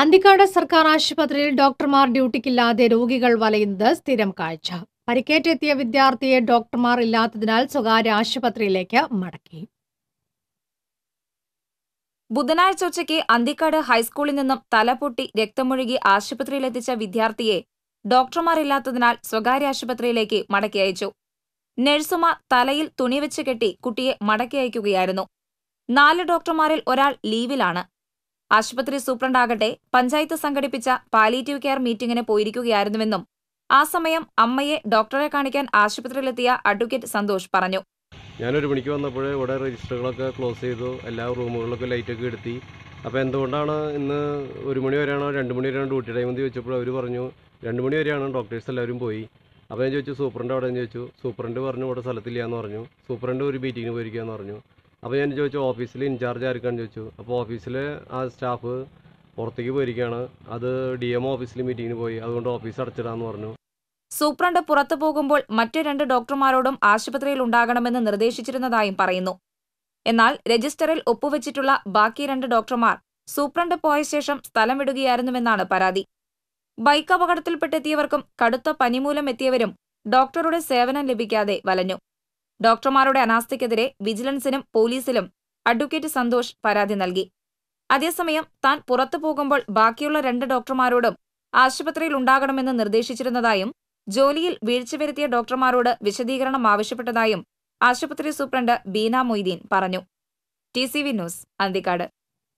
അന്തിക്കാട് സർക്കാർ ആശുപത്രിയിൽ ഡോക്ടർമാർ ഡ്യൂട്ടിക്കില്ലാതെ രോഗികൾ വലയുന്നത് സ്ഥിരം കാഴ്ച പരിക്കേറ്റെത്തിയ വിദ്യാർത്ഥിയെ ഡോക്ടർമാർ ഇല്ലാത്തതിനാൽ സ്വകാര്യ ആശുപത്രിയിലേക്ക് മടക്കി ബുധനാഴ്ച ഉച്ചയ്ക്ക് അന്തിക്കാട് ഹൈസ്കൂളിൽ നിന്നും തലപൊട്ടി രക്തമൊഴുകി ആശുപത്രിയിലെത്തിച്ച വിദ്യാർത്ഥിയെ ഡോക്ടർമാരില്ലാത്തതിനാൽ സ്വകാര്യ ആശുപത്രിയിലേക്ക് മടക്കി അയച്ചു നഴ്സുമാർ തലയിൽ തുണി വെച്ച് കെട്ടി കുട്ടിയെ മടക്കി അയക്കുകയായിരുന്നു നാല് ഡോക്ടർമാരിൽ ഒരാൾ ലീവിലാണ് ആശുപത്രി സൂപ്രണ്ടാകട്ടെ പഞ്ചായത്ത് സംഘടിപ്പിച്ച പാലിയേറ്റീവ് കെയർ മീറ്റിംഗിന് പോയിരിക്കുകയായിരുന്നുവെന്നും ആ സമയം അമ്മയെ ഡോക്ടറെ കാണിക്കാൻ ആശുപത്രിയിലെത്തിയ അഡ്വക്കേറ്റ് സന്തോഷ് പറഞ്ഞു ഞാനൊരു മണിക്ക് വന്നപ്പോൾ ഇവിടെ രജിസ്റ്ററുകളൊക്കെ ക്ലോസ് ചെയ്തു എല്ലാ റൂമുകളിലൊക്കെ ലൈറ്റൊക്കെ എടുത്തി അപ്പോൾ എന്തുകൊണ്ടാണ് ഇന്ന് ഒരു മണി വരെയാണോ രണ്ട് മണി വരെയാണോ ഡ്യൂട്ടി ടൈം എന്ന് ചോദിച്ചപ്പോൾ അവർ പറഞ്ഞു രണ്ട് മണി വരെയാണ് ഡോക്ടേഴ്സ് എല്ലാവരും പോയി അപ്പോൾ ഞാൻ ചോദിച്ചു സൂപ്രണ്ട് അവിടെ ചോദിച്ചു സൂപ്രണ്ട് പറഞ്ഞു ഇവിടെ സ്ഥലത്തില്ല എന്ന് പറഞ്ഞു സൂപ്രണ്ട് ഒരു മീറ്റിങ്ങിന് പോയിരിക്കുക എന്ന് പറഞ്ഞു അപ്പോൾ ഞാൻ ചോദിച്ചു ഓഫീസിൽ ഇൻചാർജ് ആയിരിക്കാൻ ചോദിച്ചു അപ്പോൾ ഓഫീസിൽ ആ സ്റ്റാഫ് പുറത്തേക്ക് പോയിരിക്കുകയാണ് അത് ഡി എം ഓഫീസിൽ മീറ്റിങ്ങിന് പോയി അതുകൊണ്ട് ഓഫീസ് അടച്ചിടാന്ന് പറഞ്ഞു സൂപ്രണ്ട് പുറത്തു പോകുമ്പോൾ മറ്റു രണ്ട് ഡോക്ടർമാരോടും ആശുപത്രിയിൽ ഉണ്ടാകണമെന്ന് നിർദ്ദേശിച്ചിരുന്നതായും പറയുന്നു എന്നാൽ രജിസ്റ്ററിൽ ഒപ്പുവെച്ചിട്ടുള്ള ബാക്കി രണ്ട് ഡോക്ടർമാർ സൂപ്രണ്ട് പോയ ശേഷം സ്ഥലം വിടുകയായിരുന്നുവെന്നാണ് പരാതി ബൈക്ക് അപകടത്തിൽപ്പെട്ടെത്തിയവർക്കും കടുത്ത പനിമൂലം എത്തിയവരും ഡോക്ടറുടെ സേവനം ലഭിക്കാതെ വലഞ്ഞു ഡോക്ടർമാരുടെ അനാസ്ഥയ്ക്കെതിരെ വിജിലൻസിനും പോലീസിലും അഡ്വക്കേറ്റ് സന്തോഷ് പരാതി നൽകി അതേസമയം താൻ പുറത്തു പോകുമ്പോൾ ബാക്കിയുള്ള രണ്ട് ഡോക്ടർമാരോടും ആശുപത്രിയിൽ ഉണ്ടാകണമെന്ന് നിർദ്ദേശിച്ചിരുന്നതായും ജോലിയിൽ വീഴ്ച വരുത്തിയ ഡോക്ടർമാരോട് വിശദീകരണം ആവശ്യപ്പെട്ടതായും ആശുപത്രി സൂപ്രണ്ട് ബീന മൊയ്തീൻ പറഞ്ഞു T C V news Anthikad